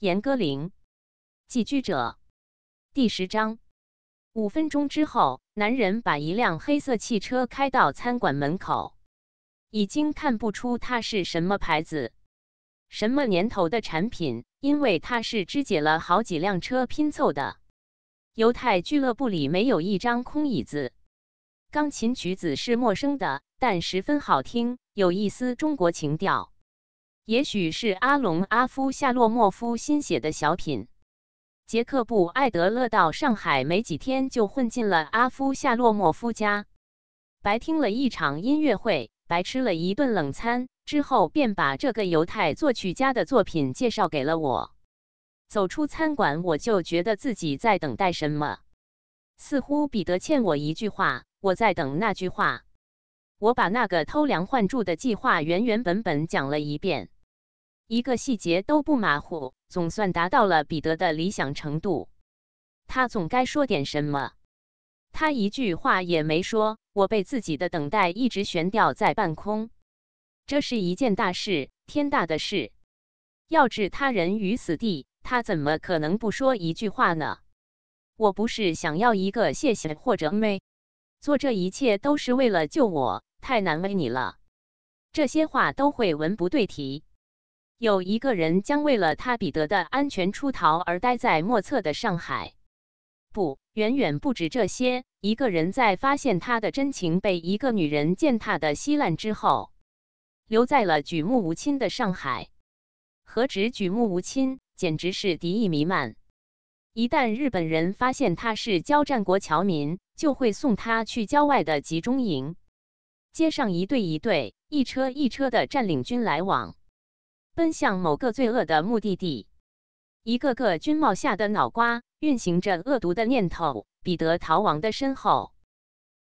严歌苓，《寄居者》第十章。五分钟之后，男人把一辆黑色汽车开到餐馆门口，已经看不出它是什么牌子、什么年头的产品，因为它是肢解了好几辆车拼凑的。犹太俱乐部里没有一张空椅子，钢琴曲子是陌生的，但十分好听，有一丝中国情调。也许是阿龙·阿夫夏洛莫夫新写的小品。杰克布·艾德勒到上海没几天，就混进了阿夫夏洛莫夫家，白听了一场音乐会，白吃了一顿冷餐，之后便把这个犹太作曲家的作品介绍给了我。走出餐馆，我就觉得自己在等待什么，似乎彼得欠我一句话，我在等那句话。我把那个偷梁换柱的计划原原本本讲了一遍。一个细节都不马虎，总算达到了彼得的理想程度。他总该说点什么。他一句话也没说。我被自己的等待一直悬吊在半空。这是一件大事，天大的事，要置他人于死地。他怎么可能不说一句话呢？我不是想要一个谢谢或者没。做这一切都是为了救我。太难为你了。这些话都会文不对题。有一个人将为了他彼得的安全出逃而待在莫测的上海，不，远远不止这些。一个人在发现他的真情被一个女人践踏的稀烂之后，留在了举目无亲的上海。何止举目无亲，简直是敌意弥漫。一旦日本人发现他是交战国侨民，就会送他去郊外的集中营。街上一队一队、一车一车的占领军来往。奔向某个罪恶的目的地，一个个军帽下的脑瓜运行着恶毒的念头。彼得逃亡的身后，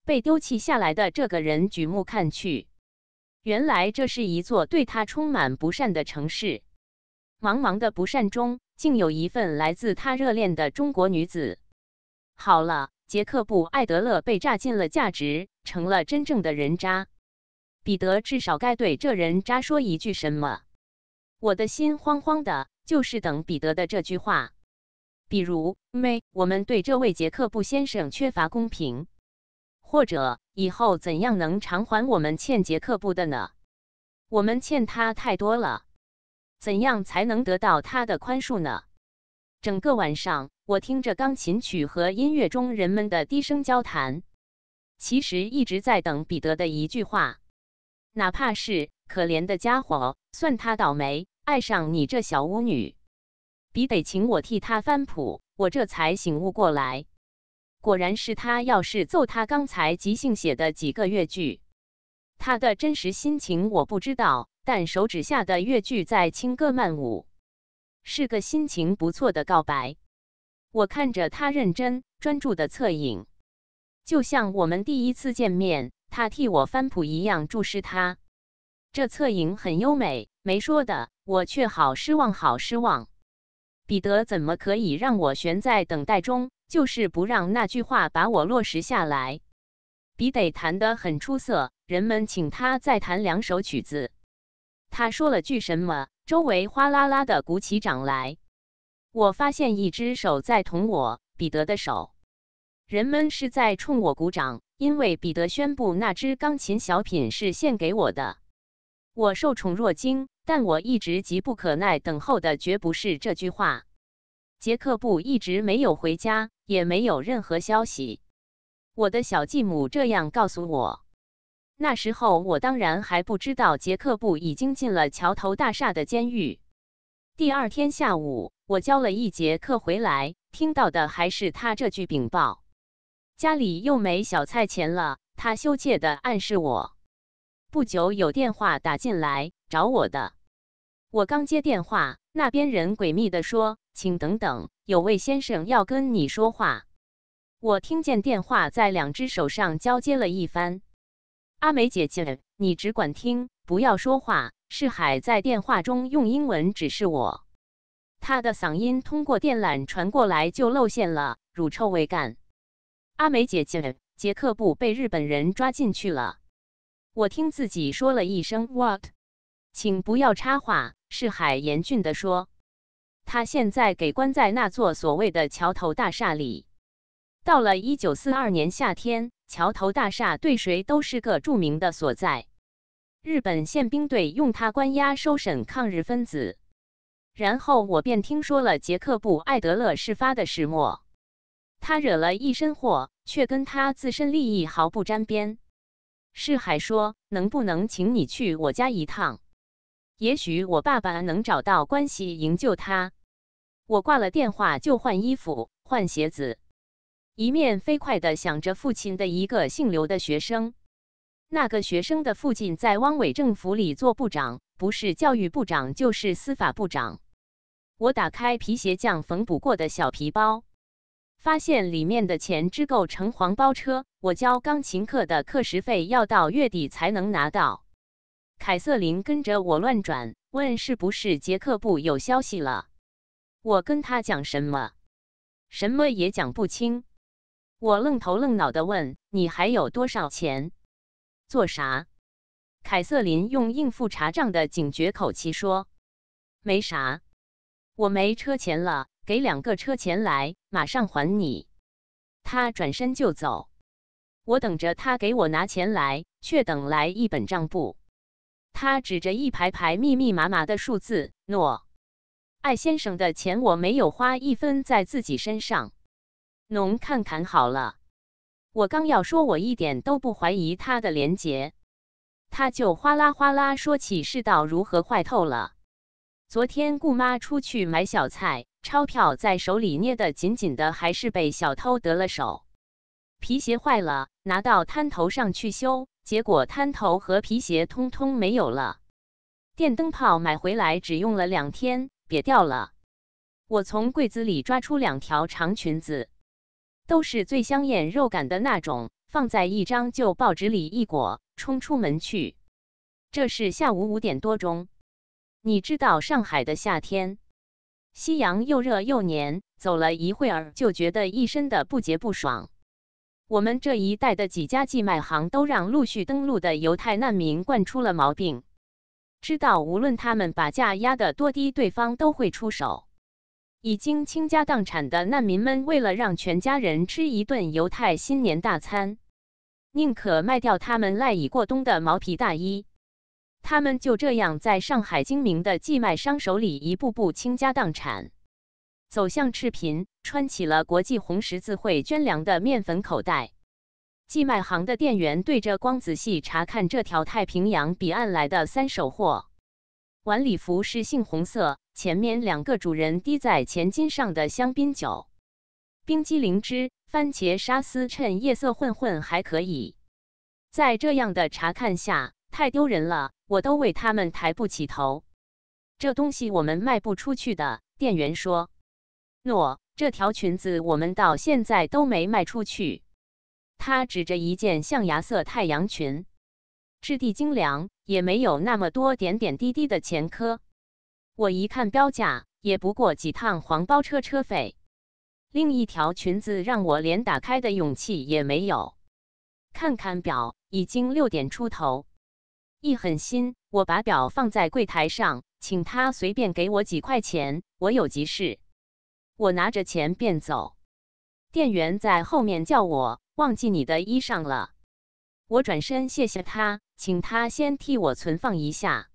被丢弃下来的这个人举目看去，原来这是一座对他充满不善的城市。茫茫的不善中，竟有一份来自他热恋的中国女子。好了，杰克布·艾德勒被榨尽了价值，成了真正的人渣。彼得至少该对这人渣说一句什么？我的心慌慌的，就是等彼得的这句话。比如，没，我们对这位杰克布先生缺乏公平，或者以后怎样能偿还我们欠杰克布的呢？我们欠他太多了，怎样才能得到他的宽恕呢？整个晚上，我听着钢琴曲和音乐中人们的低声交谈，其实一直在等彼得的一句话，哪怕是。可怜的家伙，算他倒霉，爱上你这小巫女，比得请我替他翻谱，我这才醒悟过来，果然是他。要是揍他刚才即兴写的几个越剧。他的真实心情我不知道，但手指下的越剧在轻歌曼舞，是个心情不错的告白。我看着他认真专注的侧影，就像我们第一次见面，他替我翻谱一样注视他。这侧影很优美，没说的，我却好失望，好失望。彼得怎么可以让我悬在等待中，就是不让那句话把我落实下来？彼得弹得很出色，人们请他再弹两首曲子。他说了句什么？周围哗啦啦的鼓起掌来。我发现一只手在捅我，彼得的手。人们是在冲我鼓掌，因为彼得宣布那只钢琴小品是献给我的。我受宠若惊，但我一直急不可耐等候的绝不是这句话。杰克布一直没有回家，也没有任何消息。我的小继母这样告诉我。那时候我当然还不知道杰克布已经进了桥头大厦的监狱。第二天下午，我教了一节课回来，听到的还是他这句禀报：家里又没小菜钱了。他羞怯地暗示我。不久有电话打进来找我的，我刚接电话，那边人诡秘地说：“请等等，有位先生要跟你说话。”我听见电话在两只手上交接了一番。阿梅姐姐，你只管听，不要说话。世海在电话中用英文指示我，他的嗓音通过电缆传过来就露馅了，乳臭未干。阿梅姐姐，杰克布被日本人抓进去了。我听自己说了一声 "What？请不要插话。是海严峻地说。他现在给关在那座所谓的桥头大厦里。到了一九四二年夏天，桥头大厦对谁都是个著名的所在。日本宪兵队用它关押、收审抗日分子。然后我便听说了杰克布·艾德勒事发的始末。他惹了一身祸，却跟他自身利益毫不沾边。世海说：“能不能请你去我家一趟？也许我爸爸能找到关系营救他。”我挂了电话就换衣服、换鞋子，一面飞快地想着父亲的一个姓刘的学生。那个学生的父亲在汪伪政府里做部长，不是教育部长就是司法部长。我打开皮鞋匠缝补过的小皮包。发现里面的钱只够乘黄包车，我交钢琴课的课时费要到月底才能拿到。凯瑟琳跟着我乱转，问是不是杰克部有消息了？我跟他讲什么？什么也讲不清。我愣头愣脑的问：“你还有多少钱？做啥？”凯瑟琳用应付查账的警觉口气说：“没啥，我没车钱了。”给两个车钱来，马上还你。他转身就走。我等着他给我拿钱来，却等来一本账簿。他指着一排排密密麻麻的数字：“诺，艾先生的钱我没有花一分在自己身上。侬看看好了。”我刚要说我一点都不怀疑他的廉洁，他就哗啦哗啦说起世道如何坏透了。昨天顾妈出去买小菜。钞票在手里捏得紧紧的，还是被小偷得了手。皮鞋坏了，拿到摊头上去修，结果摊头和皮鞋通通没有了。电灯泡买回来只用了两天，瘪掉了。我从柜子里抓出两条长裙子，都是最香艳肉感的那种，放在一张旧报纸里一裹，冲出门去。这是下午五点多钟。你知道上海的夏天？夕阳又热又黏，走了一会儿就觉得一身的不洁不爽。我们这一带的几家寄卖行都让陆续登陆的犹太难民惯出了毛病，知道无论他们把价压得多低，对方都会出手。已经倾家荡产的难民们为了让全家人吃一顿犹太新年大餐，宁可卖掉他们赖以过冬的毛皮大衣。他们就这样在上海精明的寄卖商手里一步步倾家荡产，走向赤贫，穿起了国际红十字会捐粮的面粉口袋。寄卖行的店员对着光仔细查看这条太平洋彼岸来的三手货。晚礼服是杏红色，前面两个主人滴在前襟上的香槟酒、冰激凌汁、番茄沙司，趁夜色混混还可以。在这样的查看下。太丢人了，我都为他们抬不起头。这东西我们卖不出去的，店员说。诺，这条裙子我们到现在都没卖出去。他指着一件象牙色太阳裙，质地精良，也没有那么多点点滴滴的前科。我一看标价，也不过几趟黄包车车费。另一条裙子让我连打开的勇气也没有。看看表，已经六点出头。一狠心，我把表放在柜台上，请他随便给我几块钱，我有急事。我拿着钱便走，店员在后面叫我：“忘记你的衣裳了。”我转身谢谢他，请他先替我存放一下。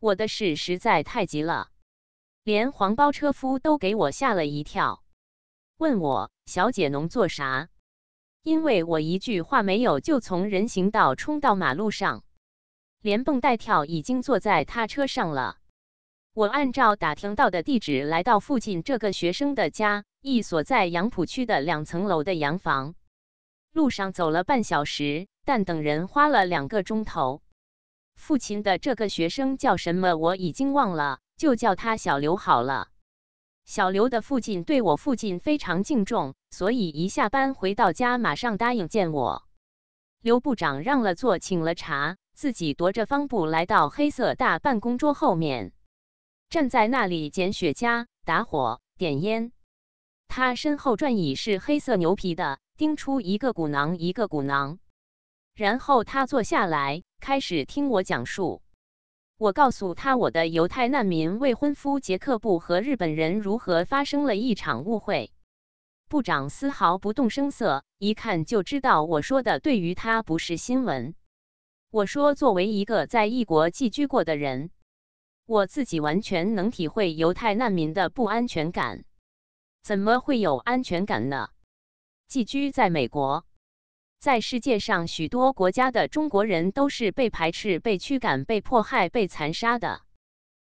我的事实在太急了，连黄包车夫都给我吓了一跳，问我：“小姐能做啥？”因为我一句话没有，就从人行道冲到马路上。连蹦带跳，已经坐在他车上了。我按照打听到的地址来到附近这个学生的家，一所在杨浦区的两层楼的洋房。路上走了半小时，但等人花了两个钟头。父亲的这个学生叫什么，我已经忘了，就叫他小刘好了。小刘的父亲对我父亲非常敬重，所以一下班回到家，马上答应见我。刘部长让了座，请了茶。自己踱着方步来到黑色大办公桌后面，站在那里捡雪茄、打火、点烟。他身后转椅是黑色牛皮的，钉出一个鼓囊一个鼓囊。然后他坐下来，开始听我讲述。我告诉他我的犹太难民未婚夫杰克布和日本人如何发生了一场误会。部长丝毫不动声色，一看就知道我说的对于他不是新闻。我说，作为一个在异国寄居过的人，我自己完全能体会犹太难民的不安全感。怎么会有安全感呢？寄居在美国，在世界上许多国家的中国人都是被排斥、被驱赶、被迫害、被残杀的。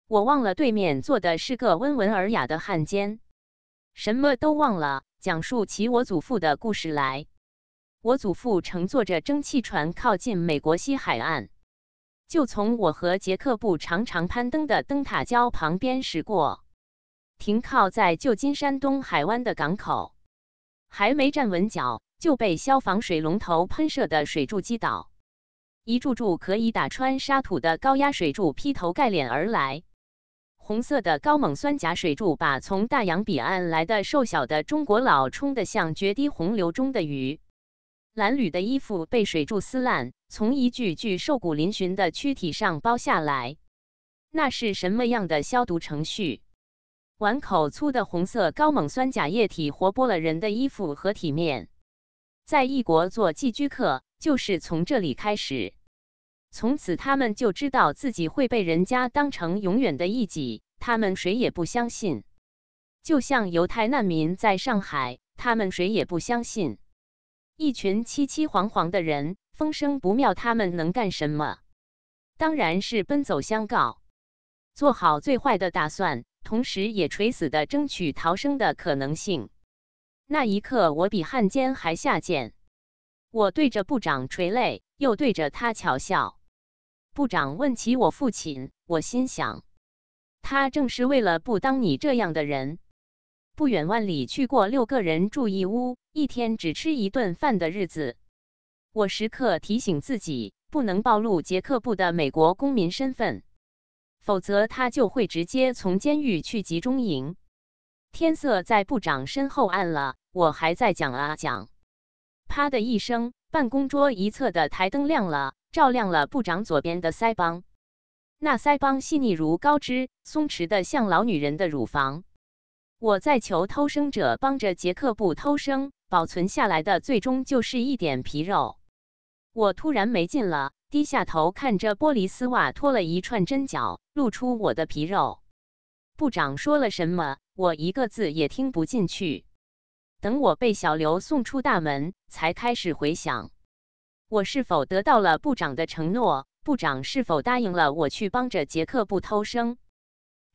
我忘了对面坐的是个温文尔雅的汉奸，什么都忘了。讲述起我祖父的故事来。我祖父乘坐着蒸汽船靠近美国西海岸，就从我和杰克布常常攀登的灯塔礁旁边驶过，停靠在旧金山东海湾的港口。还没站稳脚，就被消防水龙头喷射的水柱击倒。一柱柱可以打穿沙土的高压水柱劈头盖脸而来，红色的高锰酸钾水柱把从大洋彼岸来的瘦小的中国佬冲得像决堤洪流中的鱼。褴褛的衣服被水柱撕烂，从一具具瘦骨嶙峋的躯体上剥下来。那是什么样的消毒程序？碗口粗的红色高锰酸钾液体活剥了人的衣服和体面。在异国做寄居客，就是从这里开始。从此，他们就知道自己会被人家当成永远的异己。他们谁也不相信，就像犹太难民在上海，他们谁也不相信。一群凄凄惶惶的人，风声不妙，他们能干什么？当然是奔走相告，做好最坏的打算，同时也垂死的争取逃生的可能性。那一刻，我比汉奸还下贱。我对着部长垂泪，又对着他巧笑。部长问起我父亲，我心想，他正是为了不当你这样的人。不远万里去过六个人住一屋，一天只吃一顿饭的日子，我时刻提醒自己不能暴露杰克布的美国公民身份，否则他就会直接从监狱去集中营。天色在部长身后暗了，我还在讲啊讲。啪的一声，办公桌一侧的台灯亮了，照亮了部长左边的腮帮，那腮帮细腻如高脂，松弛的像老女人的乳房。我在求偷生者帮着杰克布偷生，保存下来的最终就是一点皮肉。我突然没劲了，低下头看着玻璃丝袜脱了一串针脚，露出我的皮肉。部长说了什么？我一个字也听不进去。等我被小刘送出大门，才开始回想：我是否得到了部长的承诺？部长是否答应了我去帮着杰克布偷生？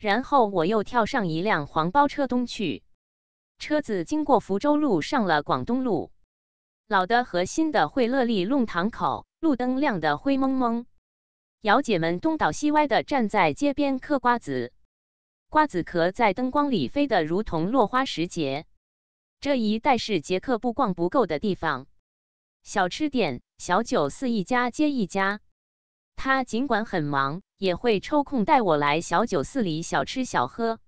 然后我又跳上一辆黄包车东去，车子经过福州路上了广东路，老的和新的惠乐利弄堂口，路灯亮得灰蒙蒙，姚姐们东倒西歪地站在街边嗑瓜子，瓜子壳在灯光里飞得如同落花时节。这一带是杰克不逛不够的地方，小吃店、小酒肆一家接一家，他尽管很忙。也会抽空带我来小酒肆里小吃小喝。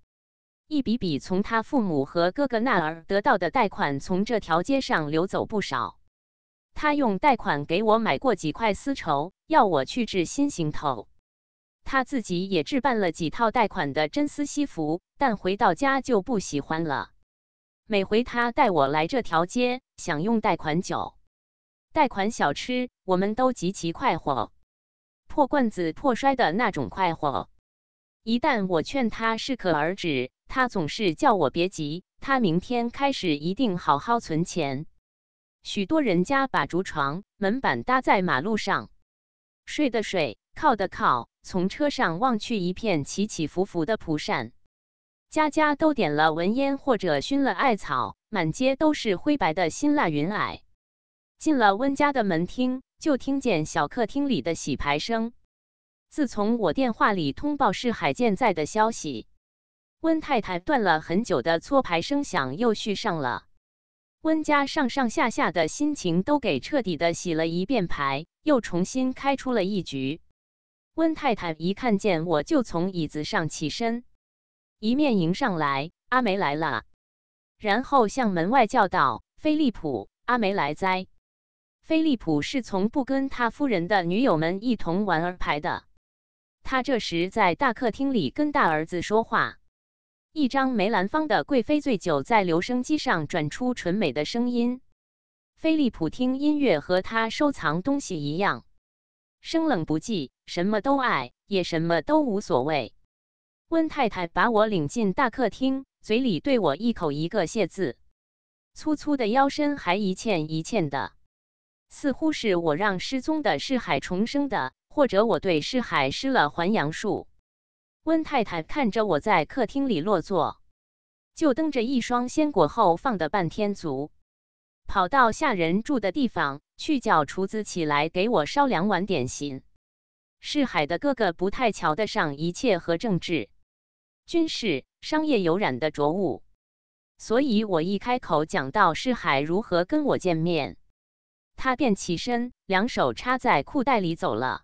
一笔笔从他父母和哥哥那儿得到的贷款，从这条街上流走不少。他用贷款给我买过几块丝绸，要我去制新行头。他自己也置办了几套贷款的真丝西服，但回到家就不喜欢了。每回他带我来这条街，享用贷款酒、贷款小吃，我们都极其快活。破罐子破摔的那种快活。一旦我劝他适可而止，他总是叫我别急，他明天开始一定好好存钱。许多人家把竹床、门板搭在马路上，睡的睡，靠的靠。从车上望去，一片起起伏伏的蒲扇。家家都点了蚊烟或者熏了艾草，满街都是灰白的辛辣云霭。进了温家的门厅。就听见小客厅里的洗牌声。自从我电话里通报是海健在的消息，温太太断了很久的搓牌声响又续上了。温家上上下下的心情都给彻底的洗了一遍牌，又重新开出了一局。温太太一看见我就从椅子上起身，一面迎上来：“阿梅来了。”然后向门外叫道：“飞利浦，阿梅来哉。”菲利普是从不跟他夫人的女友们一同玩儿牌的。他这时在大客厅里跟大儿子说话，一张梅兰芳的《贵妃醉酒》在留声机上转出纯美的声音。菲利普听音乐和他收藏东西一样，生冷不忌，什么都爱，也什么都无所谓。温太太把我领进大客厅，嘴里对我一口一个“谢”字，粗粗的腰身还一欠一欠的。似乎是我让失踪的世海重生的，或者我对世海施了还阳术。温太太看着我在客厅里落座，就蹬着一双鲜果后放的半天足，跑到下人住的地方去叫厨子起来给我烧两碗点心。世海的哥哥不太瞧得上一切和政治、军事、商业有染的浊物，所以我一开口讲到世海如何跟我见面。他便起身，两手插在裤袋里走了。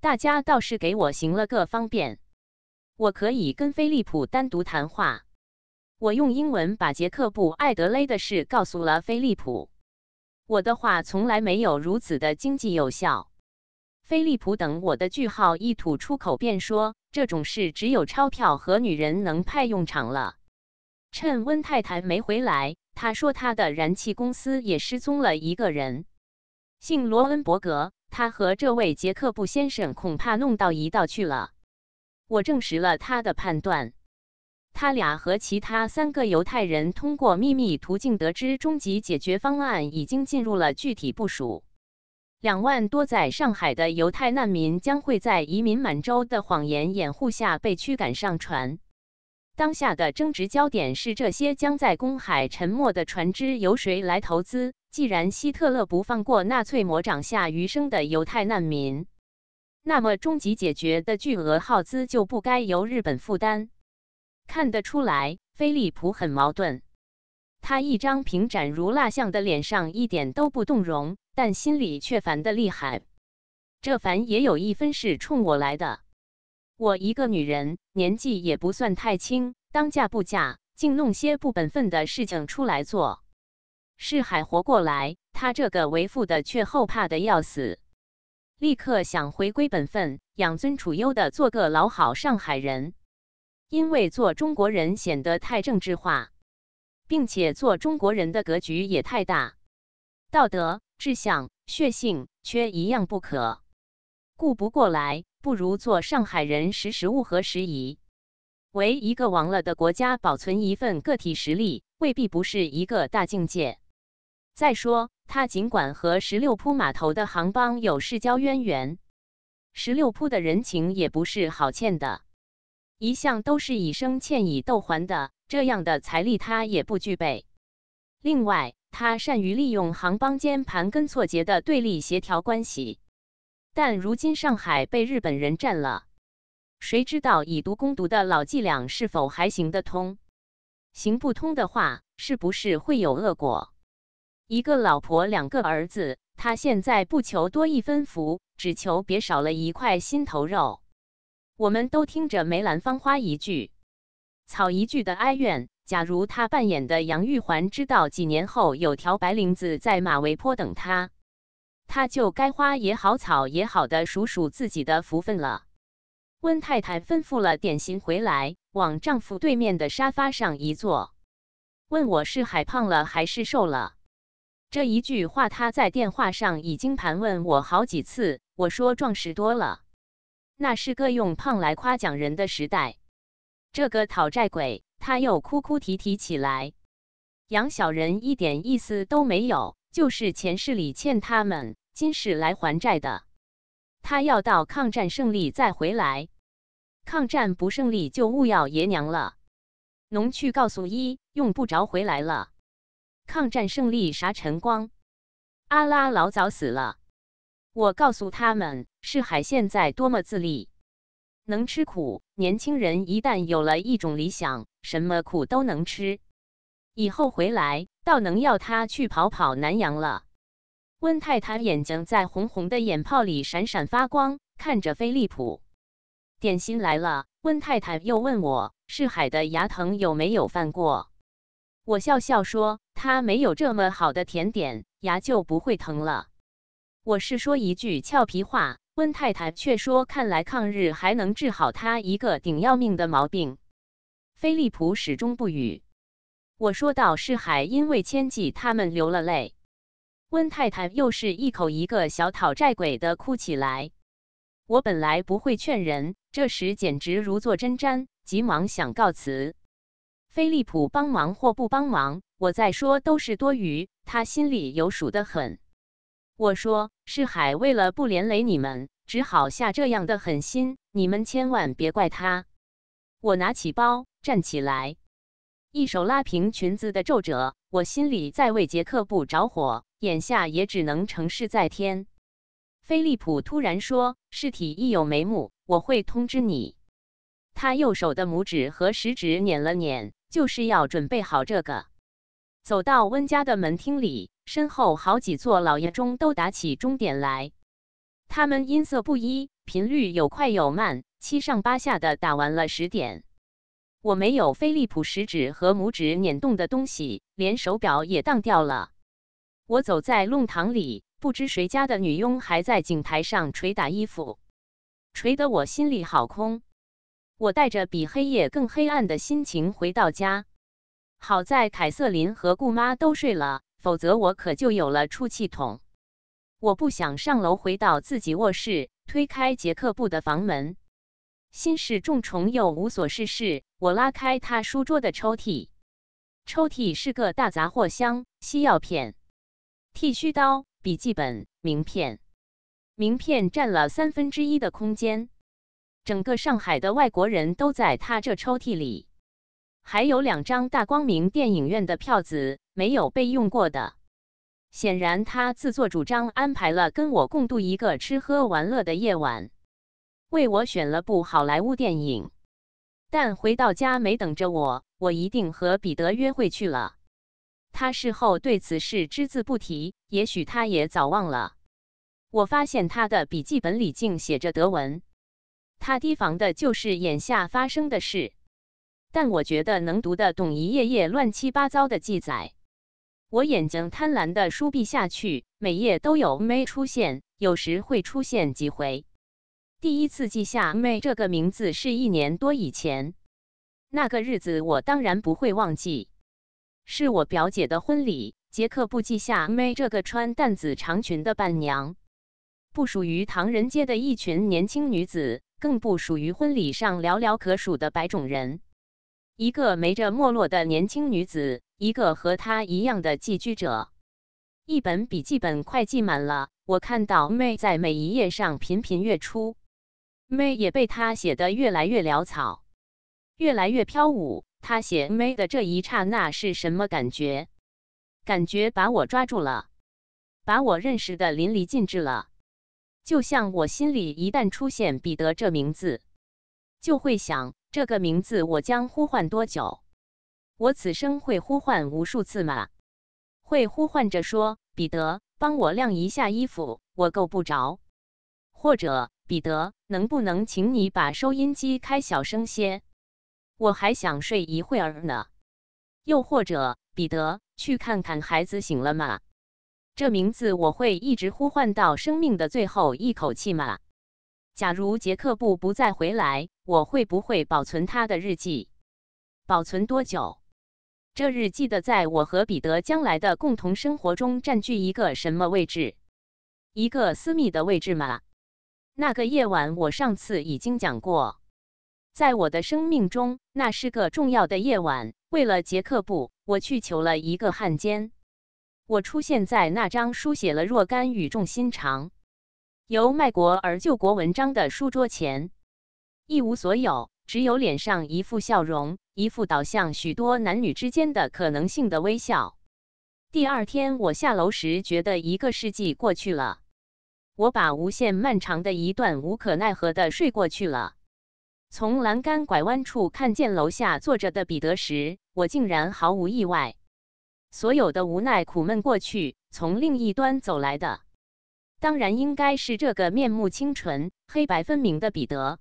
大家倒是给我行了个方便，我可以跟菲利普单独谈话。我用英文把杰克布·艾德雷的事告诉了菲利普。我的话从来没有如此的经济有效。菲利普等我的句号一吐出口，便说：“这种事只有钞票和女人能派用场了。”趁温太太没回来。他说，他的燃气公司也失踪了一个人，姓罗恩伯格。他和这位杰克布先生恐怕弄到一道去了。我证实了他的判断。他俩和其他三个犹太人通过秘密途径得知，终极解决方案已经进入了具体部署。两万多在上海的犹太难民将会在移民满洲的谎言掩护下被驱赶上船。当下的争执焦点是这些将在公海沉没的船只由谁来投资。既然希特勒不放过纳粹魔掌下余生的犹太难民，那么终极解决的巨额耗资就不该由日本负担。看得出来，菲利普很矛盾。他一张平展如蜡像的脸上一点都不动容，但心里却烦得厉害。这烦也有一分是冲我来的。我一个女人，年纪也不算太轻，当嫁不嫁，竟弄些不本分的事情出来做，是还活过来。他这个为父的却后怕的要死，立刻想回归本分，养尊处优的做个老好上海人，因为做中国人显得太政治化，并且做中国人的格局也太大，道德、志向、血性缺一样不可，顾不过来。不如做上海人，识时务和时宜，为一个亡了的国家保存一份个体实力，未必不是一个大境界。再说，他尽管和十六铺码头的行帮有世交渊源，十六铺的人情也不是好欠的，一向都是以生欠以斗还的，这样的财力他也不具备。另外，他善于利用行帮间盘根错节的对立协调关系。但如今上海被日本人占了，谁知道以毒攻毒的老伎俩是否还行得通？行不通的话，是不是会有恶果？一个老婆，两个儿子，他现在不求多一分福，只求别少了一块心头肉。我们都听着梅兰芳花一句，草一句的哀怨。假如他扮演的杨玉环知道几年后有条白绫子在马嵬坡等他。他就该花也好，草也好，的数数自己的福分了。温太太吩咐了点心回来，往丈夫对面的沙发上一坐，问我是还胖了还是瘦了。这一句话，他在电话上已经盘问我好几次。我说壮实多了。那是个用胖来夸奖人的时代。这个讨债鬼，他又哭哭啼啼起来，养小人一点意思都没有。就是前世里欠他们，今世来还债的。他要到抗战胜利再回来，抗战不胜利就误要爷娘了。农去告诉一，用不着回来了。抗战胜利啥晨光，阿拉老早死了。我告诉他们，是海现在多么自立，能吃苦。年轻人一旦有了一种理想，什么苦都能吃。以后回来，倒能要他去跑跑南洋了。温太太眼睛在红红的眼泡里闪闪发光，看着飞利浦。点心来了，温太太又问我：“世海的牙疼有没有犯过？”我笑笑说：“他没有这么好的甜点，牙就不会疼了。”我是说一句俏皮话，温太太却说：“看来抗日还能治好他一个顶要命的毛病。”飞利浦始终不语。我说到世海，因为千计他们流了泪，温太太又是一口一个小讨债鬼的哭起来。我本来不会劝人，这时简直如坐针毡，急忙想告辞。菲利普帮忙或不帮忙，我再说都是多余，他心里有数的很。我说世海为了不连累你们，只好下这样的狠心，你们千万别怪他。我拿起包，站起来。一手拉平裙子的皱褶，我心里在为杰克布着火，眼下也只能成事在天。菲利普突然说：“尸体一有眉目，我会通知你。”他右手的拇指和食指捻了捻，就是要准备好这个。走到温家的门厅里，身后好几座老爷钟都打起钟点来，他们音色不一，频率有快有慢，七上八下的打完了十点。我没有飞利浦食指和拇指捻动的东西，连手表也当掉了。我走在弄堂里，不知谁家的女佣还在井台上捶打衣服，捶得我心里好空。我带着比黑夜更黑暗的心情回到家，好在凯瑟琳和姑妈都睡了，否则我可就有了出气筒。我不想上楼，回到自己卧室，推开杰克布的房门。心事重重又无所事事，我拉开他书桌的抽屉，抽屉是个大杂货箱，西药片、剃须刀、笔记本、名片，名片占了三分之一的空间。整个上海的外国人都在他这抽屉里，还有两张大光明电影院的票子，没有被用过的。显然，他自作主张安排了跟我共度一个吃喝玩乐的夜晚。为我选了部好莱坞电影，但回到家没等着我，我一定和彼得约会去了。他事后对此事只字不提，也许他也早忘了。我发现他的笔记本里竟写着德文，他提防的就是眼下发生的事。但我觉得能读得懂一页页乱七八糟的记载。我眼睛贪婪的书闭下去，每页都有 May 出现，有时会出现几回。第一次记下妹”这个名字是一年多以前，那个日子我当然不会忘记，是我表姐的婚礼。杰克不记下妹”这个穿淡紫长裙的伴娘，不属于唐人街的一群年轻女子，更不属于婚礼上寥寥可数的白种人。一个没着没落的年轻女子，一个和她一样的寄居者。一本笔记本快记满了，我看到妹在每一页上频频跃出。May 也被他写的越来越潦草，越来越飘舞。他写 May 的这一刹那是什么感觉？感觉把我抓住了，把我认识的淋漓尽致了。就像我心里一旦出现彼得这名字，就会想这个名字我将呼唤多久？我此生会呼唤无数次吗？会呼唤着说：“彼得，帮我晾一下衣服，我够不着。”或者。彼得，能不能请你把收音机开小声些？我还想睡一会儿呢。又或者，彼得，去看看孩子醒了吗？这名字我会一直呼唤到生命的最后一口气吗？假如杰克布不再回来，我会不会保存他的日记？保存多久？这日记的在我和彼得将来的共同生活中占据一个什么位置？一个私密的位置吗？那个夜晚，我上次已经讲过，在我的生命中，那是个重要的夜晚。为了杰克布，我去求了一个汉奸。我出现在那张书写了若干语重心长、由卖国而救国文章的书桌前，一无所有，只有脸上一副笑容，一副导向许多男女之间的可能性的微笑。第二天，我下楼时觉得一个世纪过去了。我把无限漫长的一段无可奈何的睡过去了。从栏杆拐弯处看见楼下坐着的彼得时，我竟然毫无意外。所有的无奈苦闷过去，从另一端走来的，当然应该是这个面目清纯、黑白分明的彼得。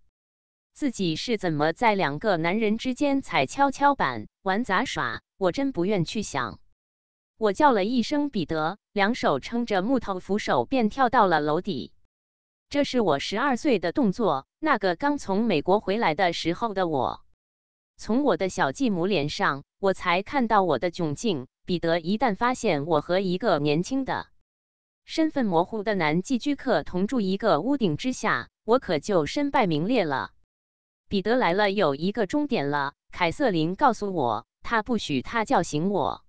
自己是怎么在两个男人之间踩跷跷板玩杂耍？我真不愿去想。我叫了一声彼得，两手撑着木头扶手，便跳到了楼底。这是我十二岁的动作，那个刚从美国回来的时候的我。从我的小继母脸上，我才看到我的窘境。彼得一旦发现我和一个年轻的、身份模糊的男寄居客同住一个屋顶之下，我可就身败名裂了。彼得来了有一个钟点了，凯瑟琳告诉我，他不许他叫醒我。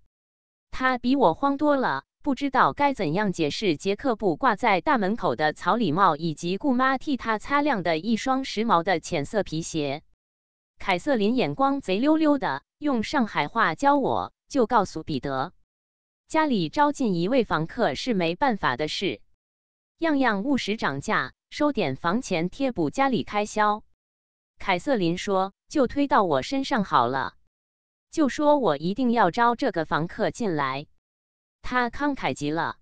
他比我慌多了，不知道该怎样解释杰克布挂在大门口的草礼帽，以及顾妈替他擦亮的一双时髦的浅色皮鞋。凯瑟琳眼光贼溜溜的，用上海话教我就告诉彼得，家里招进一位房客是没办法的事，样样务实，涨价收点房钱贴补家里开销。凯瑟琳说：“就推到我身上好了。”就说我一定要招这个房客进来，他慷慨极了，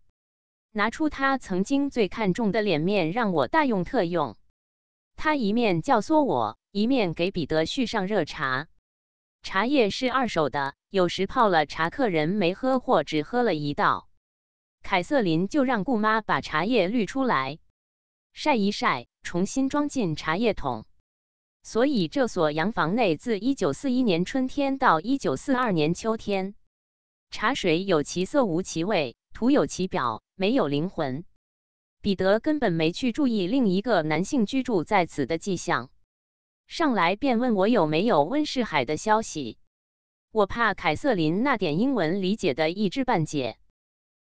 拿出他曾经最看重的脸面让我大用特用。他一面教唆我，一面给彼得续上热茶，茶叶是二手的，有时泡了茶客人没喝或只喝了一道，凯瑟琳就让顾妈把茶叶滤出来，晒一晒，重新装进茶叶桶。所以，这所洋房内自一九四一年春天到一九四二年秋天，茶水有其色无其味，徒有其表，没有灵魂。彼得根本没去注意另一个男性居住在此的迹象，上来便问我有没有温世海的消息。我怕凯瑟琳那点英文理解的一知半解，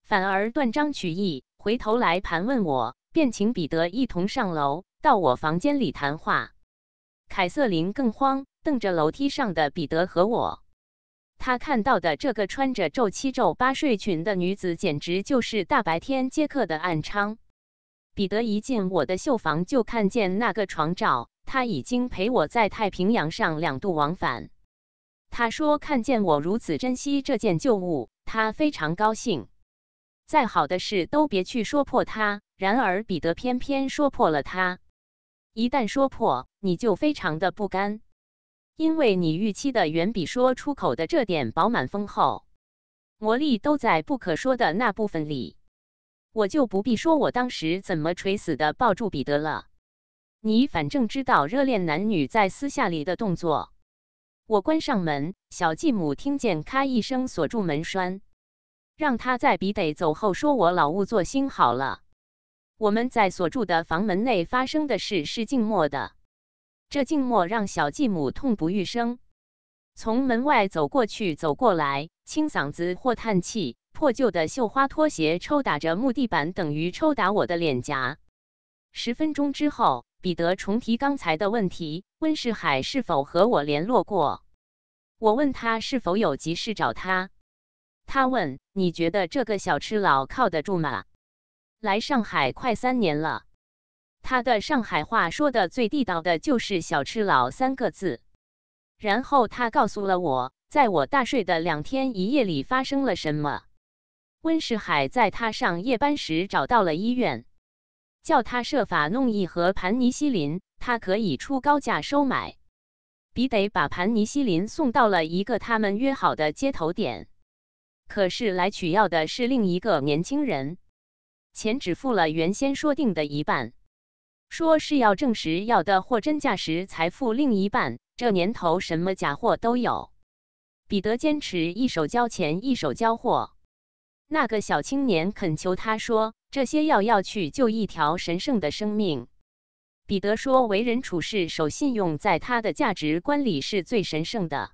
反而断章取义，回头来盘问我，便请彼得一同上楼到我房间里谈话。凯瑟琳更慌，瞪着楼梯上的彼得和我。他看到的这个穿着皱七皱八睡裙的女子，简直就是大白天接客的暗娼。彼得一进我的绣房，就看见那个床罩。他已经陪我在太平洋上两度往返。他说看见我如此珍惜这件旧物，他非常高兴。再好的事都别去说破它，然而彼得偏偏说破了它。一旦说破，你就非常的不甘，因为你预期的远比说出口的这点饱满丰厚，魔力都在不可说的那部分里。我就不必说我当时怎么垂死的抱住彼得了。你反正知道热恋男女在私下里的动作。我关上门，小继母听见咔一声锁住门栓，让他在彼得走后说我老物作新好了。我们在所住的房门内发生的事是静默的，这静默让小继母痛不欲生。从门外走过去，走过来，清嗓子或叹气，破旧的绣花拖鞋抽打着木地板，等于抽打我的脸颊。十分钟之后，彼得重提刚才的问题：温世海是否和我联络过？我问他是否有急事找他。他问：你觉得这个小吃佬靠得住吗？来上海快三年了，他的上海话说的最地道的就是“小吃佬”三个字。然后他告诉了我，在我大睡的两天一夜里发生了什么。温世海在他上夜班时找到了医院，叫他设法弄一盒盘尼西林，他可以出高价收买。比得把盘尼西林送到了一个他们约好的接头点，可是来取药的是另一个年轻人。钱只付了原先说定的一半，说是要证实要的货真价实才付另一半。这年头什么假货都有。彼得坚持一手交钱一手交货。那个小青年恳求他说：“这些药要去救一条神圣的生命。”彼得说：“为人处事守信用，在他的价值观里是最神圣的。”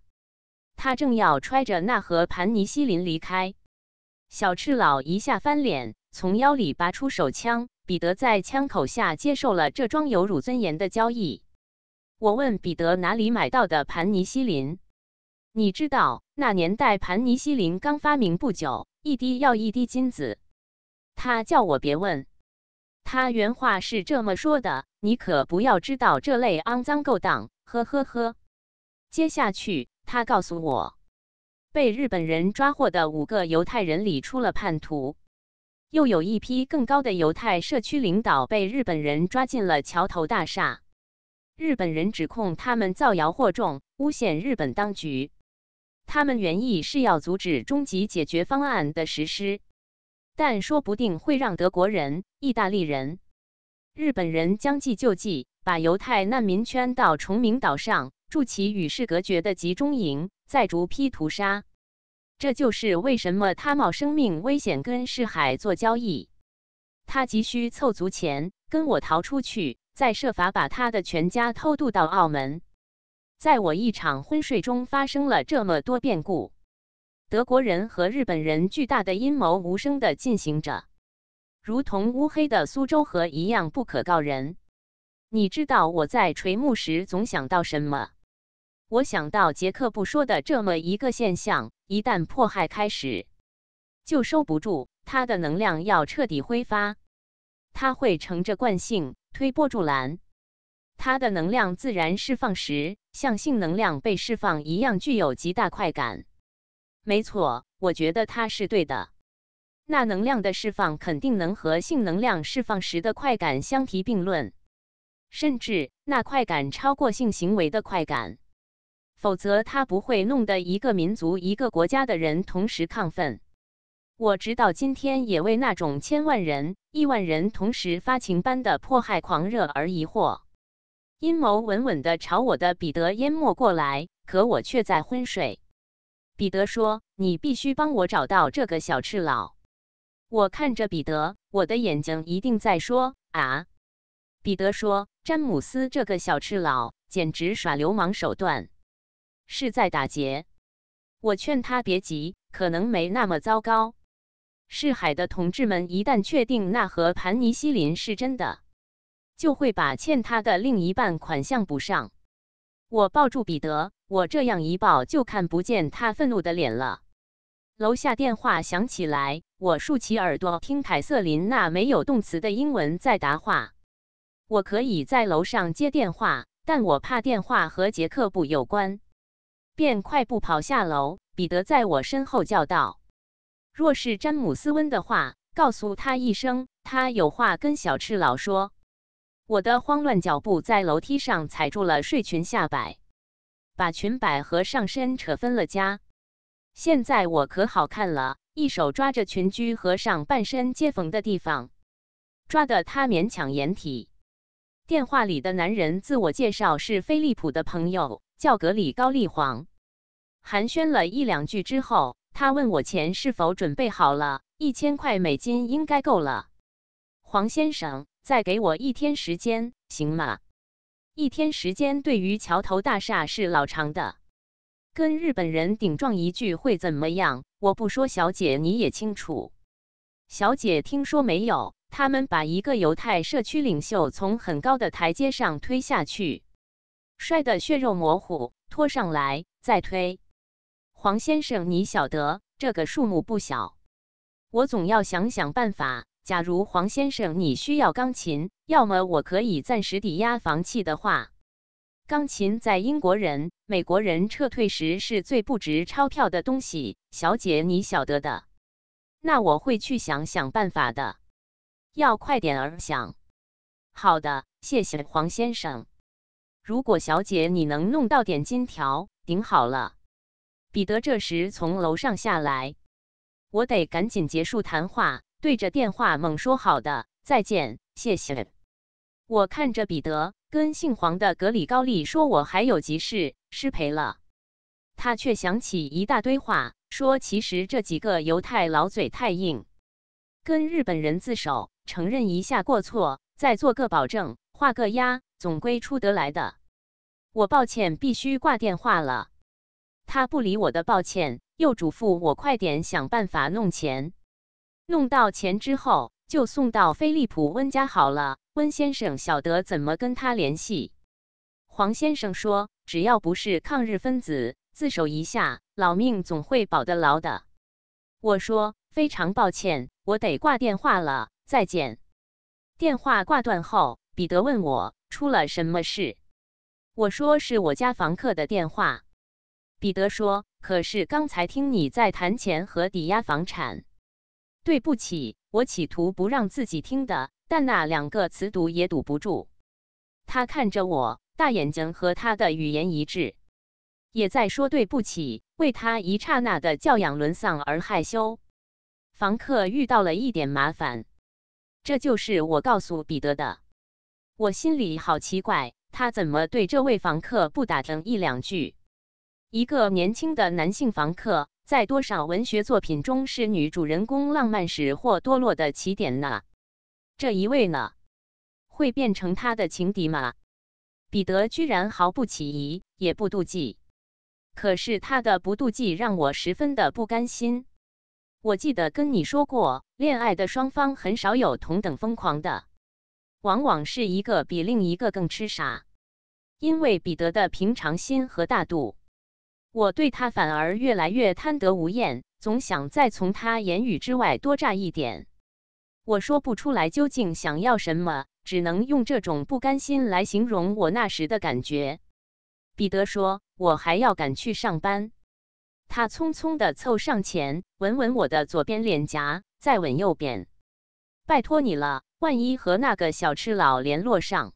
他正要揣着那盒盘尼西林离开，小赤佬一下翻脸。从腰里拔出手枪，彼得在枪口下接受了这桩有辱尊严的交易。我问彼得哪里买到的盘尼西林，你知道那年代盘尼西林刚发明不久，一滴要一滴金子。他叫我别问，他原话是这么说的：“你可不要知道这类肮脏勾当。”呵呵呵。接下去他告诉我，被日本人抓获的五个犹太人里出了叛徒。又有一批更高的犹太社区领导被日本人抓进了桥头大厦。日本人指控他们造谣惑众、诬陷日本当局。他们原意是要阻止终极解决方案的实施，但说不定会让德国人、意大利人、日本人将计就计，把犹太难民圈到崇明岛上，筑起与世隔绝的集中营，再逐批屠杀。这就是为什么他冒生命危险跟世海做交易。他急需凑足钱，跟我逃出去，再设法把他的全家偷渡到澳门。在我一场昏睡中发生了这么多变故，德国人和日本人巨大的阴谋无声地进行着，如同乌黑的苏州河一样不可告人。你知道我在垂暮时总想到什么？我想到杰克布说的这么一个现象。一旦迫害开始，就收不住他的能量，要彻底挥发。他会乘着惯性推波助澜。他的能量自然释放时，像性能量被释放一样，具有极大快感。没错，我觉得他是对的。那能量的释放肯定能和性能量释放时的快感相提并论，甚至那快感超过性行为的快感。否则，他不会弄得一个民族、一个国家的人同时亢奋。我直到今天也为那种千万人、亿万人同时发情般的迫害狂热而疑惑。阴谋稳稳地朝我的彼得淹没过来，可我却在昏睡。彼得说：“你必须帮我找到这个小赤佬。”我看着彼得，我的眼睛一定在说啊。彼得说：“詹姆斯这个小赤佬简直耍流氓手段。”是在打劫，我劝他别急，可能没那么糟糕。是海的同志们一旦确定那盒盘尼西林是真的，就会把欠他的另一半款项补上。我抱住彼得，我这样一抱就看不见他愤怒的脸了。楼下电话响起来，我竖起耳朵听凯瑟琳那没有动词的英文在答话。我可以在楼上接电话，但我怕电话和杰克布有关。便快步跑下楼，彼得在我身后叫道：“若是詹姆斯温的话，告诉他一声，他有话跟小赤佬说。”我的慌乱脚步在楼梯上踩住了睡裙下摆，把裙摆和上身扯分了家。现在我可好看了，一手抓着裙裾和上半身接缝的地方，抓得他勉强掩体。电话里的男人自我介绍是菲利普的朋友。叫格里高利黄，寒暄了一两句之后，他问我钱是否准备好了，一千块美金应该够了。黄先生，再给我一天时间，行吗？一天时间对于桥头大厦是老长的。跟日本人顶撞一句会怎么样？我不说，小姐你也清楚。小姐，听说没有？他们把一个犹太社区领袖从很高的台阶上推下去。摔得血肉模糊，拖上来再推。黄先生，你晓得这个数目不小，我总要想想办法。假如黄先生你需要钢琴，要么我可以暂时抵押房契的话，钢琴在英国人、美国人撤退时是最不值钞票的东西，小姐你晓得的。那我会去想想办法的，要快点儿想。好的，谢谢黄先生。如果小姐你能弄到点金条，顶好了。彼得这时从楼上下来，我得赶紧结束谈话。对着电话猛说：“好的，再见，谢谢。”我看着彼得，跟姓黄的格里高利说：“我还有急事，失陪了。”他却想起一大堆话，说：“其实这几个犹太老嘴太硬，跟日本人自首，承认一下过错，再做个保证，画个押，总归出得来的。”我抱歉，必须挂电话了。他不理我的抱歉，又嘱咐我快点想办法弄钱。弄到钱之后，就送到飞利浦温家好了。温先生晓得怎么跟他联系。黄先生说：“只要不是抗日分子，自首一下，老命总会保得牢的。”我说：“非常抱歉，我得挂电话了。再见。”电话挂断后，彼得问我出了什么事。我说是我家房客的电话，彼得说：“可是刚才听你在谈钱和抵押房产。”对不起，我企图不让自己听的，但那两个词堵也堵不住。他看着我，大眼睛和他的语言一致，也在说对不起，为他一刹那的教养沦丧而害羞。房客遇到了一点麻烦，这就是我告诉彼得的。我心里好奇怪。他怎么对这位房客不打成一两句？一个年轻的男性房客，在多少文学作品中是女主人公浪漫史或堕落的起点呢？这一位呢，会变成他的情敌吗？彼得居然毫不起疑，也不妒忌。可是他的不妒忌让我十分的不甘心。我记得跟你说过，恋爱的双方很少有同等疯狂的。往往是一个比另一个更痴傻，因为彼得的平常心和大度，我对他反而越来越贪得无厌，总想再从他言语之外多占一点。我说不出来究竟想要什么，只能用这种不甘心来形容我那时的感觉。彼得说：“我还要赶去上班。”他匆匆的凑上前，吻吻我的左边脸颊，再吻右边。“拜托你了。”万一和那个小吃佬联络上，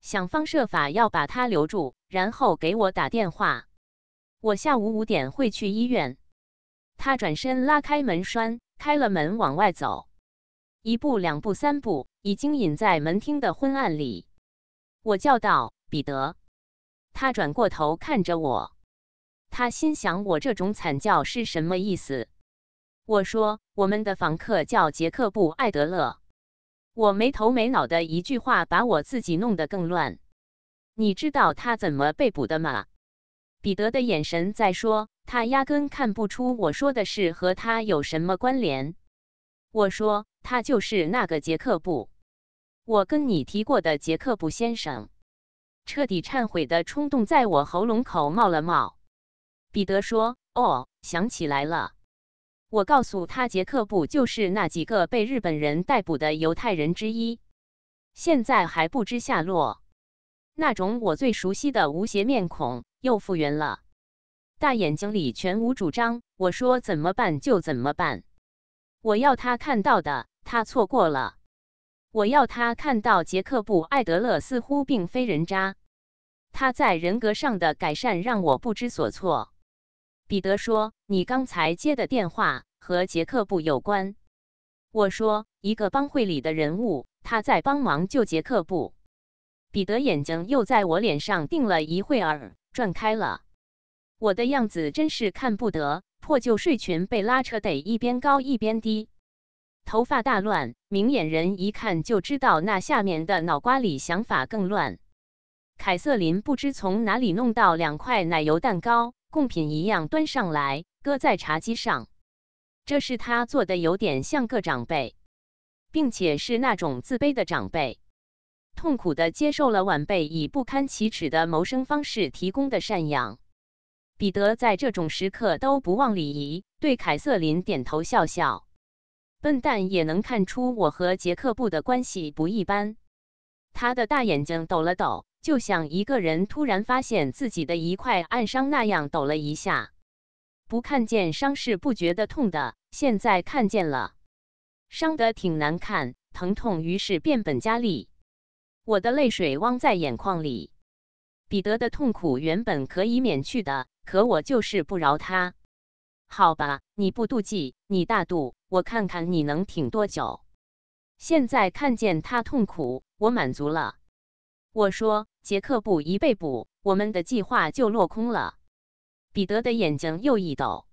想方设法要把他留住，然后给我打电话。我下午五点会去医院。他转身拉开门栓，开了门往外走，一步、两步、三步，已经隐在门厅的昏暗里。我叫道：“彼得！”他转过头看着我，他心想我这种惨叫是什么意思？我说：“我们的房客叫杰克布·艾德勒。”我没头没脑的一句话，把我自己弄得更乱。你知道他怎么被捕的吗？彼得的眼神在说，他压根看不出我说的事和他有什么关联。我说，他就是那个杰克布，我跟你提过的杰克布先生。彻底忏悔的冲动在我喉咙口冒了冒。彼得说：“哦，想起来了。”我告诉他，杰克布就是那几个被日本人逮捕的犹太人之一，现在还不知下落。那种我最熟悉的无邪面孔又复原了，大眼睛里全无主张。我说怎么办就怎么办。我要他看到的，他错过了。我要他看到杰克布·艾德勒似乎并非人渣，他在人格上的改善让我不知所措。彼得说：“你刚才接的电话和杰克布有关。”我说：“一个帮会里的人物，他在帮忙救杰克布。”彼得眼睛又在我脸上定了一会儿，转开了。我的样子真是看不得，破旧睡裙被拉扯得一边高一边低，头发大乱，明眼人一看就知道那下面的脑瓜里想法更乱。凯瑟琳不知从哪里弄到两块奶油蛋糕。贡品一样端上来，搁在茶几上。这是他做的，有点像个长辈，并且是那种自卑的长辈，痛苦的接受了晚辈以不堪启齿的谋生方式提供的赡养。彼得在这种时刻都不忘礼仪，对凯瑟琳点头笑笑。笨蛋也能看出我和杰克布的关系不一般。他的大眼睛抖了抖。就像一个人突然发现自己的一块暗伤那样抖了一下，不看见伤是不觉得痛的。现在看见了，伤得挺难看，疼痛于是变本加厉。我的泪水汪在眼眶里。彼得的痛苦原本可以免去的，可我就是不饶他。好吧，你不妒忌，你大度，我看看你能挺多久。现在看见他痛苦，我满足了。我说。杰克布一被捕，我们的计划就落空了。彼得的眼睛又一抖，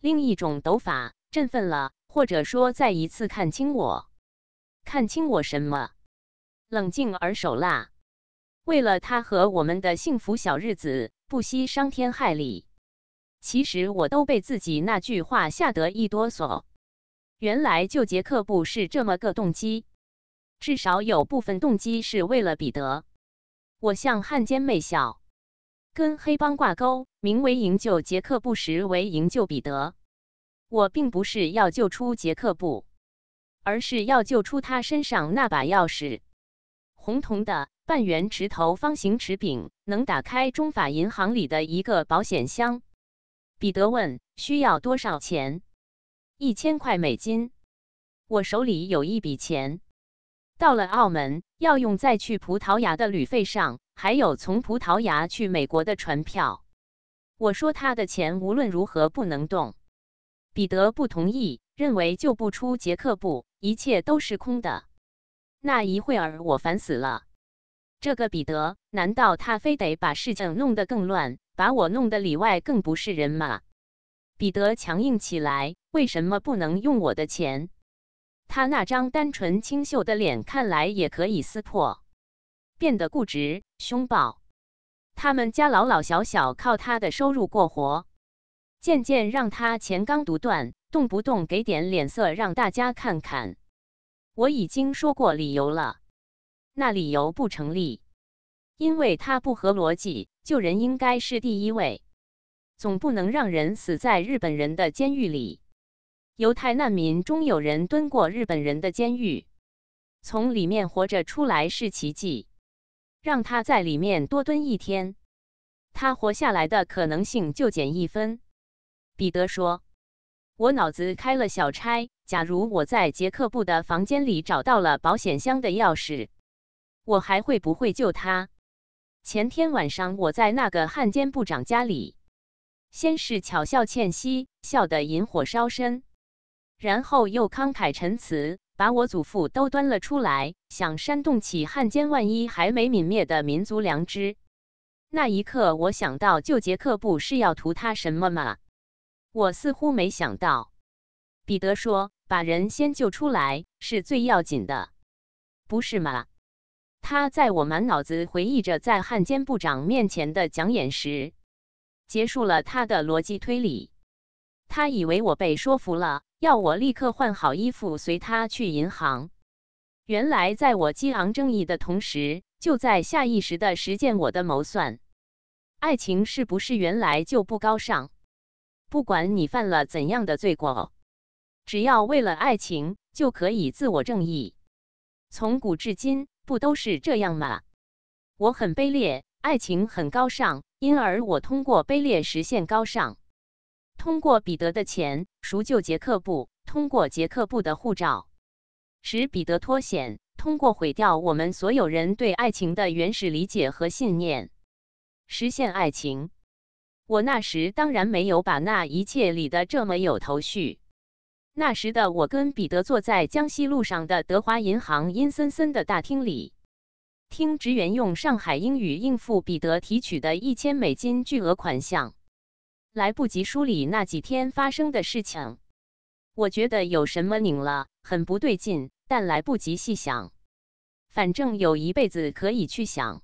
另一种抖法，振奋了，或者说再一次看清我，看清我什么？冷静而手辣，为了他和我们的幸福小日子，不惜伤天害理。其实我都被自己那句话吓得一哆嗦。原来救杰克布是这么个动机，至少有部分动机是为了彼得。我向汉奸妹笑，跟黑帮挂钩。名为营救杰克布，什，为营救彼得。我并不是要救出杰克布，而是要救出他身上那把钥匙——红铜的半圆池头、方形池柄，能打开中法银行里的一个保险箱。彼得问：“需要多少钱？”“一千块美金。”“我手里有一笔钱。”到了澳门，要用再去葡萄牙的旅费上，还有从葡萄牙去美国的船票。我说他的钱无论如何不能动。彼得不同意，认为救不出杰克布，一切都是空的。那一会儿我烦死了。这个彼得，难道他非得把事情弄得更乱，把我弄得里外更不是人吗？彼得强硬起来，为什么不能用我的钱？他那张单纯清秀的脸，看来也可以撕破，变得固执凶暴。他们家老老小小靠他的收入过活，渐渐让他钱刚独断，动不动给点脸色让大家看看。我已经说过理由了，那理由不成立，因为他不合逻辑。救人应该是第一位，总不能让人死在日本人的监狱里。犹太难民中有人蹲过日本人的监狱，从里面活着出来是奇迹。让他在里面多蹲一天，他活下来的可能性就减一分。彼得说：“我脑子开了小差。假如我在杰克布的房间里找到了保险箱的钥匙，我还会不会救他？”前天晚上我在那个汉奸部长家里，先是巧笑倩兮，笑得引火烧身。然后又慷慨陈词，把我祖父都端了出来，想煽动起汉奸万一还没泯灭的民族良知。那一刻，我想到救杰克，布是要图他什么吗？我似乎没想到。彼得说：“把人先救出来是最要紧的，不是吗？”他在我满脑子回忆着在汉奸部长面前的讲演时，结束了他的逻辑推理。他以为我被说服了，要我立刻换好衣服随他去银行。原来在我激昂正义的同时，就在下意识地实践我的谋算。爱情是不是原来就不高尚？不管你犯了怎样的罪过，只要为了爱情就可以自我正义。从古至今不都是这样吗？我很卑劣，爱情很高尚，因而我通过卑劣实现高尚。通过彼得的钱赎救杰克布，通过杰克布的护照使彼得脱险，通过毁掉我们所有人对爱情的原始理解和信念，实现爱情。我那时当然没有把那一切理得这么有头绪。那时的我跟彼得坐在江西路上的德华银行阴森森的大厅里，听职员用上海英语应付彼得提取的一千美金巨额款项。来不及梳理那几天发生的事情，我觉得有什么拧了，很不对劲，但来不及细想，反正有一辈子可以去想。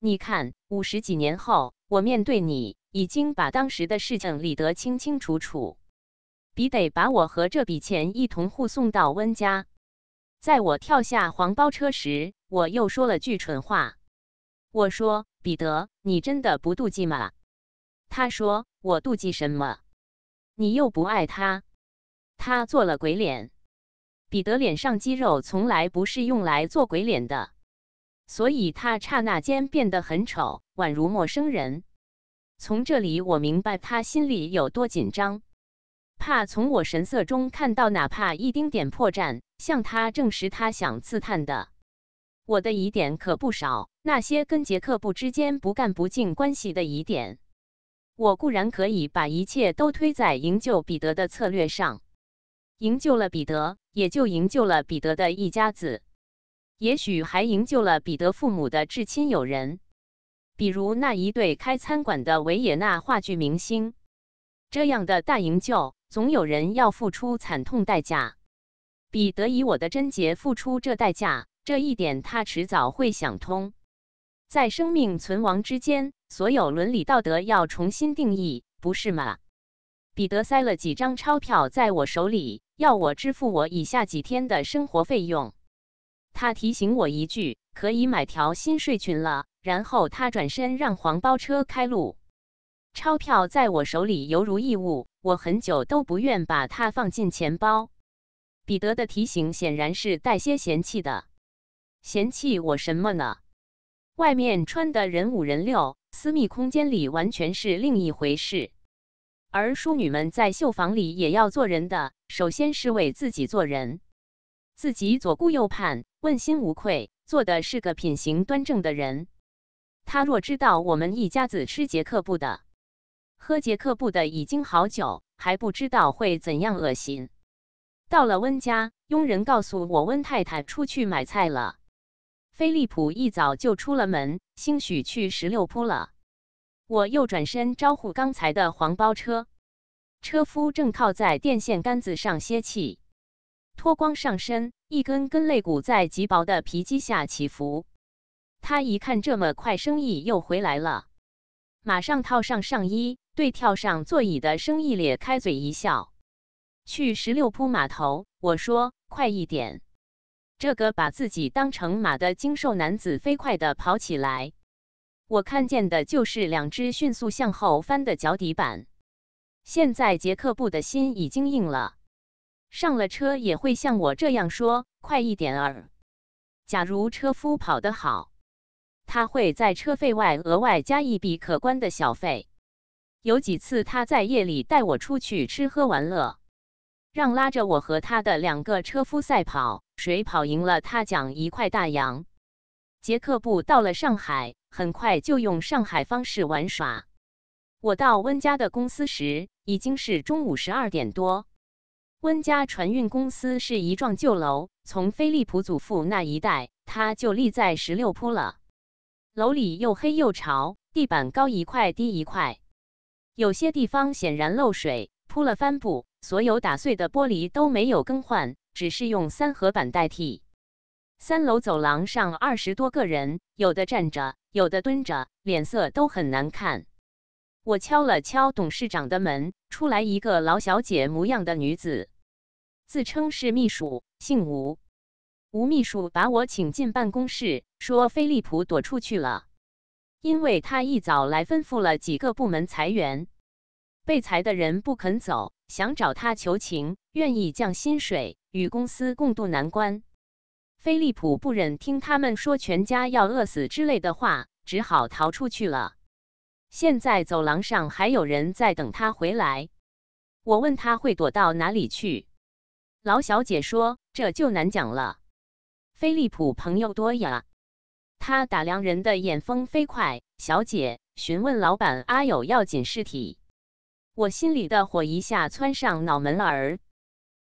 你看，五十几年后，我面对你，已经把当时的事情理得清清楚楚。比得把我和这笔钱一同护送到温家，在我跳下黄包车时，我又说了句蠢话，我说：“彼得，你真的不妒忌吗？”他说：“我妒忌什么？你又不爱他。”他做了鬼脸。彼得脸上肌肉从来不是用来做鬼脸的，所以他刹那间变得很丑，宛如陌生人。从这里我明白他心里有多紧张，怕从我神色中看到哪怕一丁点破绽，向他证实他想刺探的。我的疑点可不少，那些跟杰克布之间不干不净关系的疑点。我固然可以把一切都推在营救彼得的策略上，营救了彼得，也就营救了彼得的一家子，也许还营救了彼得父母的至亲友人，比如那一对开餐馆的维也纳话剧明星。这样的大营救，总有人要付出惨痛代价。彼得以我的贞洁付出这代价，这一点他迟早会想通。在生命存亡之间。所有伦理道德要重新定义，不是吗？彼得塞了几张钞票在我手里，要我支付我以下几天的生活费用。他提醒我一句：“可以买条新睡裙了。”然后他转身让黄包车开路。钞票在我手里犹如异物，我很久都不愿把它放进钱包。彼得的提醒显然是带些嫌弃的，嫌弃我什么呢？外面穿的人五人六，私密空间里完全是另一回事。而淑女们在绣房里也要做人的，首先是为自己做人，自己左顾右盼，问心无愧，做的是个品行端正的人。他若知道我们一家子吃杰克布的，喝杰克布的已经好久，还不知道会怎样恶心。到了温家，佣人告诉我，温太太出去买菜了。飞利浦一早就出了门，兴许去十六铺了。我又转身招呼刚才的黄包车，车夫正靠在电线杆子上歇气，脱光上身，一根根肋骨在极薄的皮肌下起伏。他一看这么快，生意又回来了，马上套上上衣，对跳上座椅的生意咧开嘴一笑：“去十六铺码头。”我说：“快一点。”这个把自己当成马的精瘦男子飞快地跑起来，我看见的就是两只迅速向后翻的脚底板。现在杰克布的心已经硬了，上了车也会像我这样说：“快一点儿！”假如车夫跑得好，他会在车费外额外加一笔可观的小费。有几次他在夜里带我出去吃喝玩乐，让拉着我和他的两个车夫赛跑。谁跑赢了，他奖一块大洋。杰克布到了上海，很快就用上海方式玩耍。我到温家的公司时，已经是中午十二点多。温家船运公司是一幢旧楼，从菲利普祖父那一代，它就立在十六铺了。楼里又黑又潮，地板高一块低一块，有些地方显然漏水，铺了帆布。所有打碎的玻璃都没有更换，只是用三合板代替。三楼走廊上二十多个人，有的站着，有的蹲着，脸色都很难看。我敲了敲董事长的门，出来一个老小姐模样的女子，自称是秘书，姓吴。吴秘书把我请进办公室，说飞利浦躲出去了，因为他一早来吩咐了几个部门裁员。被裁的人不肯走，想找他求情，愿意降薪水，与公司共度难关。飞利浦不忍听他们说全家要饿死之类的话，只好逃出去了。现在走廊上还有人在等他回来。我问他会躲到哪里去，老小姐说这就难讲了。飞利浦朋友多呀，他打量人的眼风飞快。小姐询问老板阿友要紧事体。我心里的火一下窜上脑门儿，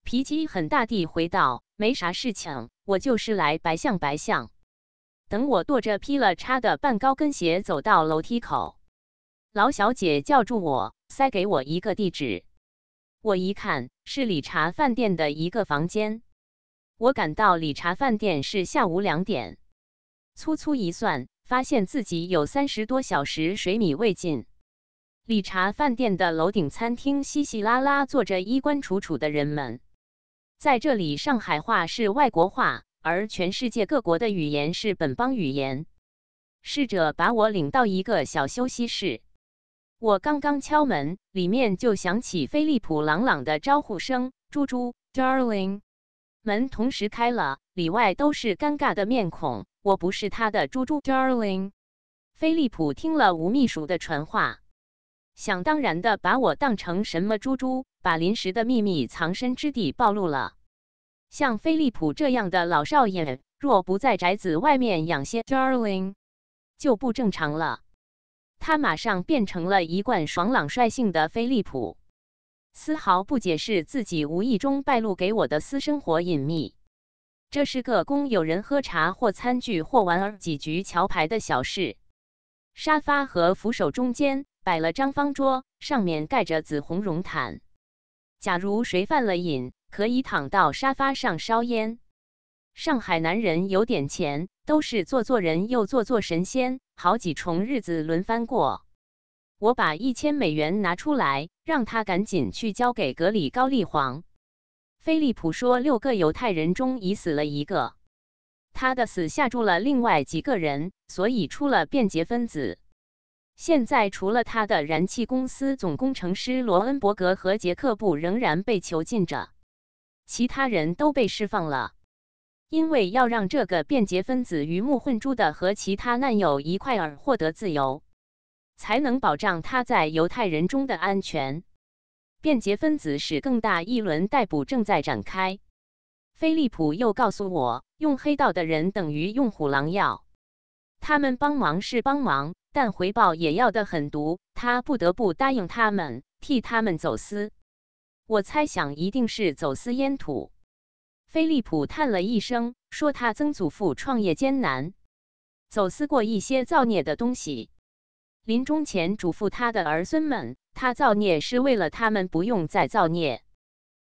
脾气很大地回道：“没啥事情，我就是来白相白相。”等我跺着劈了叉的半高跟鞋走到楼梯口，老小姐叫住我，塞给我一个地址。我一看是理查饭店的一个房间。我赶到理查饭店是下午两点，粗粗一算，发现自己有三十多小时水米未进。理查饭店的楼顶餐厅，稀稀拉拉坐着衣冠楚楚的人们。在这里，上海话是外国话，而全世界各国的语言是本邦语言。侍者把我领到一个小休息室。我刚刚敲门，里面就响起飞利浦朗朗的招呼声：“猪猪，darling。”门同时开了，里外都是尴尬的面孔。我不是他的猪猪，darling。飞利浦听了吴秘书的传话。想当然的把我当成什么猪猪，把临时的秘密藏身之地暴露了。像飞利浦这样的老少爷，若不在宅子外面养些 darling，就不正常了。他马上变成了一贯爽朗率性的飞利浦，丝毫不解释自己无意中败露给我的私生活隐秘。这是个供有人喝茶或餐具或玩儿几局桥牌的小事。沙发和扶手中间。摆了张方桌，上面盖着紫红绒毯。假如谁犯了瘾，可以躺到沙发上烧烟。上海男人有点钱，都是做做人又做做神仙，好几重日子轮番过。我把一千美元拿出来，让他赶紧去交给格里高利皇。菲利普说，六个犹太人中已死了一个，他的死吓住了另外几个人，所以出了变节分子。现在，除了他的燃气公司总工程师罗恩伯格和杰克布仍然被囚禁着，其他人都被释放了。因为要让这个便捷分子鱼目混珠的和其他难友一块儿获得自由，才能保障他在犹太人中的安全。便捷分子使更大一轮逮捕正在展开。菲利普又告诉我，用黑道的人等于用虎狼药。他们帮忙是帮忙，但回报也要的很毒，他不得不答应他们替他们走私。我猜想一定是走私烟土。菲利普叹了一声，说他曾祖父创业艰难，走私过一些造孽的东西，临终前嘱咐他的儿孙们，他造孽是为了他们不用再造孽。